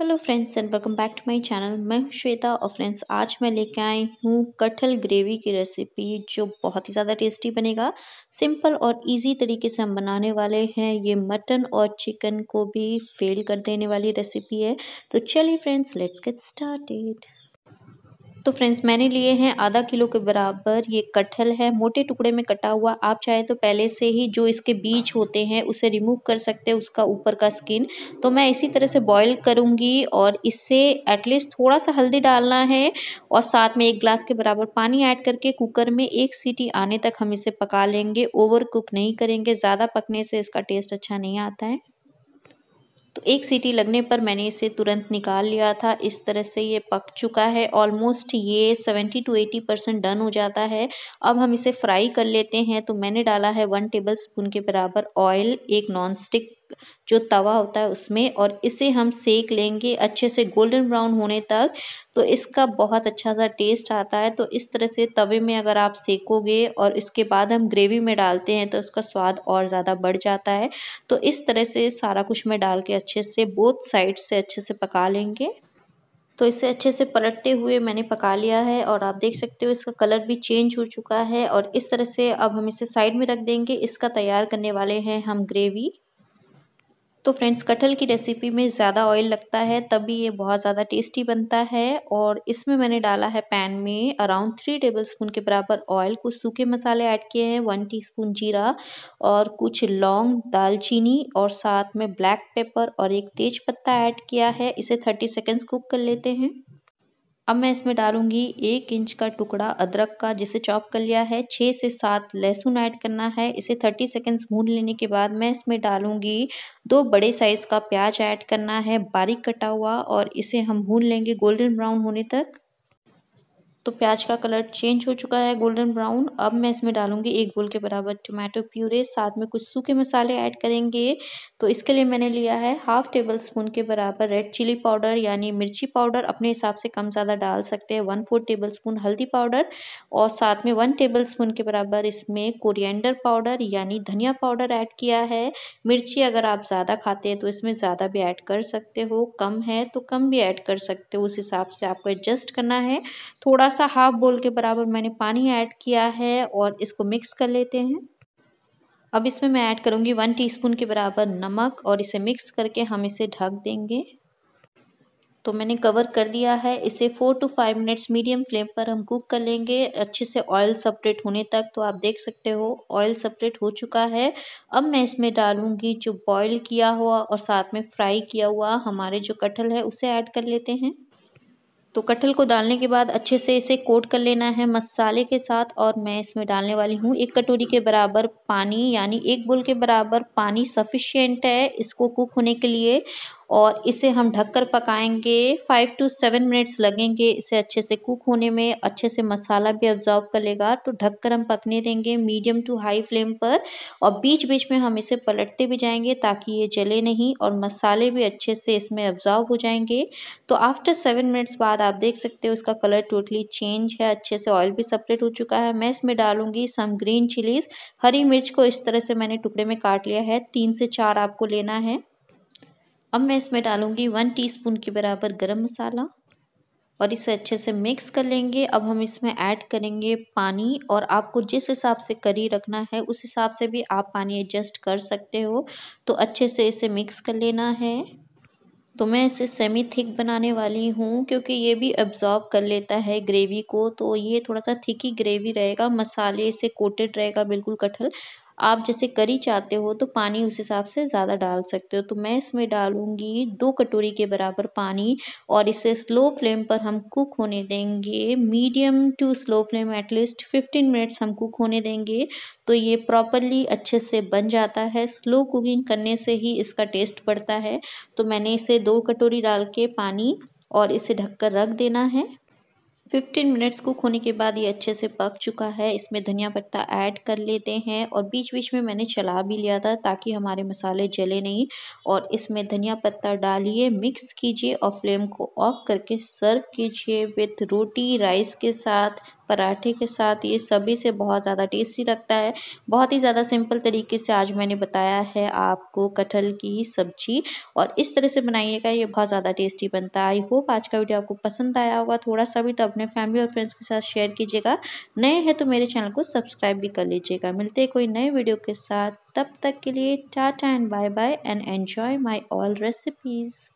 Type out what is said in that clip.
hello friends and welcome back to my channel मैं हूं श्वेता और फ्रेंड्स आज मैं लेके आई हूं कटहल ग्रेवी की रेसिपी जो बहुत ही ज़्यादा टेस्टी बनेगा सिंपल और इजी तरीके से हम बनाने वाले हैं ये मटन और चिकन को भी फेल कर देने वाली रेसिपी है तो चलिए फ्रेंड्स लेट्स गेट स्टार्टेड तो फ्रेंड्स मैंने लिए हैं आधा किलो के बराबर ये कटहल है मोटे टुकड़े में कटा हुआ आप चाहे तो पहले से ही जो इसके बीज होते हैं उसे रिमूव कर सकते हैं उसका ऊपर का स्किन तो मैं इसी तरह से बॉईल करूँगी और इससे एटलीस्ट थोड़ा सा हल्दी डालना है और साथ में एक ग्लास के बराबर पानी ऐड करके कुकर में एक सीटी आने तक हम इसे पका लेंगे ओवर कुक नहीं करेंगे ज़्यादा पकने से इसका टेस्ट अच्छा नहीं आता है तो एक सीटी लगने पर मैंने इसे तुरंत निकाल लिया था इस तरह से ये पक चुका है ऑलमोस्ट ये seventy to eighty percent done हो जाता है अब हम इसे फ्राई कर लेते हैं तो मैंने डाला है वन टेबल स्पून के बराबर ऑयल एक नॉन स्टिक जो तवा होता है उसमें और इसे हम सेक लेंगे अच्छे से गोल्डन ब्राउन होने तक तो इसका बहुत अच्छा सा टेस्ट आता है तो इस तरह से तवे में अगर आप सेकोगे और इसके बाद हम ग्रेवी में डालते हैं तो उसका स्वाद और ज़्यादा बढ़ जाता है तो इस तरह से सारा कुछ में डाल के अच्छे से बोथ साइड से अच्छे से पका लेंगे तो इसे अच्छे से पलटते हुए मैंने पका लिया है और आप देख सकते हो इसका कलर भी चेंज हो चुका है और इस तरह से अब हम इसे साइड में रख देंगे इसका तैयार करने वाले हैं हम ग्रेवी तो फ्रेंड्स कटहल की रेसिपी में ज़्यादा ऑयल लगता है तभी ये बहुत ज़्यादा टेस्टी बनता है और इसमें मैंने डाला है पैन में अराउंड थ्री टेबल स्पून के बराबर ऑयल कुछ सूखे मसाले ऐड किए हैं वन टीस्पून जीरा और कुछ लौंग दालचीनी और साथ में ब्लैक पेपर और एक तेज पत्ता ऐड किया है इसे थर्टी सेकेंड्स कुक कर लेते हैं अब मैं इसमें डालूंगी एक इंच का टुकड़ा अदरक का जिसे चॉप कर लिया है छः से सात लहसुन ऐड करना है इसे थर्टी सेकेंड्स भून लेने के बाद मैं इसमें डालूंगी दो बड़े साइज़ का प्याज ऐड करना है बारीक कटा हुआ और इसे हम भून लेंगे गोल्डन ब्राउन होने तक तो प्याज का कलर चेंज हो चुका है गोल्डन ब्राउन अब मैं इसमें डालूंगी एक बोल के बराबर टोमेटो प्यूरे साथ में कुछ सूखे मसाले ऐड करेंगे तो इसके लिए मैंने लिया है हाफ टेबल स्पून के बराबर रेड चिली पाउडर यानी मिर्ची पाउडर अपने हिसाब से कम ज़्यादा डाल सकते हैं वन फोर टेबल स्पून हल्दी पाउडर और साथ में वन टेबल स्पून के बराबर इसमें कोरिएंडर पाउडर यानी धनिया पाउडर ऐड किया है मिर्ची अगर आप ज़्यादा खाते हैं तो इसमें ज़्यादा भी ऐड कर सकते हो कम है तो कम भी ऐड कर सकते हो उस हिसाब से आपको एडजस्ट करना है थोड़ा थोड़ा सा हाफ बोल के बराबर मैंने पानी ऐड किया है और इसको मिक्स कर लेते हैं अब इसमें मैं ऐड करूँगी वन टीस्पून के बराबर नमक और इसे मिक्स करके हम इसे ढक देंगे तो मैंने कवर कर दिया है इसे four to five minutes medium flame पर हम कुक कर लेंगे अच्छे से ऑयल सेपरेट होने तक तो आप देख सकते हो ऑयल सेपरेट हो चुका है अब मैं इसमें डालूंगी जो बॉईल किया हुआ और साथ में फ्राई किया हुआ हमारे जो कटहल है उसे ऐड कर लेते हैं तो कटहल को डालने के बाद अच्छे से इसे कोट कर लेना है मसाले के साथ और मैं इसमें डालने वाली हूँ एक कटोरी के बराबर पानी यानी एक बोल के बराबर पानी सफिशियंट है इसको कुक होने के लिए और इसे हम ढककर पकाएंगे फाइव टू सेवन मिनट्स लगेंगे इसे अच्छे से कुक होने में अच्छे से मसाला भी ऑब्जॉर्व कर लेगा तो ढककर हम पकने देंगे मीडियम टू हाई फ्लेम पर और बीच बीच में हम इसे पलटते भी जाएंगे ताकि ये जले नहीं और मसाले भी अच्छे से इसमें ऑब्जॉर्व हो जाएंगे तो आफ्टर सेवन मिनट्स बाद आप देख सकते हो उसका कलर टोटली चेंज है अच्छे से ऑयल भी सेपरेट हो चुका है मैं इसमें डालूंगी सम ग्रीन चिलीज हरी मिर्च को इस तरह से मैंने टुकड़े में काट लिया है तीन से चार आपको लेना है अब मैं इसमें डालूंगी वन टीस्पून के बराबर गरम मसाला और इसे अच्छे से मिक्स कर लेंगे अब हम इसमें ऐड करेंगे पानी और आपको जिस हिसाब से करी रखना है उस हिसाब से भी आप पानी एडजस्ट कर सकते हो तो अच्छे से इसे मिक्स कर लेना है तो मैं इसे सेमी थिक बनाने वाली हूँ क्योंकि ये भी एब्ज़ॉर्ब कर लेता है ग्रेवी को तो ये थोड़ा सा थिक ही ग्रेवी रहेगा मसाले से कोटेड रहेगा बिल्कुल कटहल आप जैसे करी चाहते हो तो पानी उस हिसाब से ज़्यादा डाल सकते हो तो मैं इसमें डालूँगी दो कटोरी के बराबर पानी और इसे स्लो फ्लेम पर हम कुक होने देंगे medium to slow flame at least fifteen minutes हम कुक होने देंगे तो ये प्रॉपरली अच्छे से बन जाता है स्लो कुकिंग करने से ही इसका टेस्ट बढ़ता है तो मैंने इसे दो कटोरी डाल के पानी और इसे ढककर रख देना है 15 मिनट्स कुक होने के बाद ये अच्छे से पक चुका है इसमें धनिया पत्ता ऐड कर लेते हैं और बीच बीच में मैंने चला भी लिया था ताकि हमारे मसाले जले नहीं और इसमें धनिया पत्ता डालिए मिक्स कीजिए और फ्लेम को ऑफ करके सर्व कीजिए विथ रोटी राइस के साथ पराठे के साथ ये सभी से बहुत ज़्यादा टेस्टी लगता है बहुत ही ज़्यादा सिंपल तरीके से आज मैंने बताया है आपको कटहल की सब्जी और इस तरह से बनाइएगा ये बहुत ज़्यादा टेस्टी बनता है आई होप आज का वीडियो आपको पसंद आया होगा थोड़ा सा भी तो अपने फैमिली और फ्रेंड्स के साथ शेयर कीजिएगा नए हैं तो मेरे चैनल को सब्सक्राइब भी कर लीजिएगा मिलते हैं कोई नए वीडियो के साथ तब तक के लिए tata and bye bye and enjoy my all recipes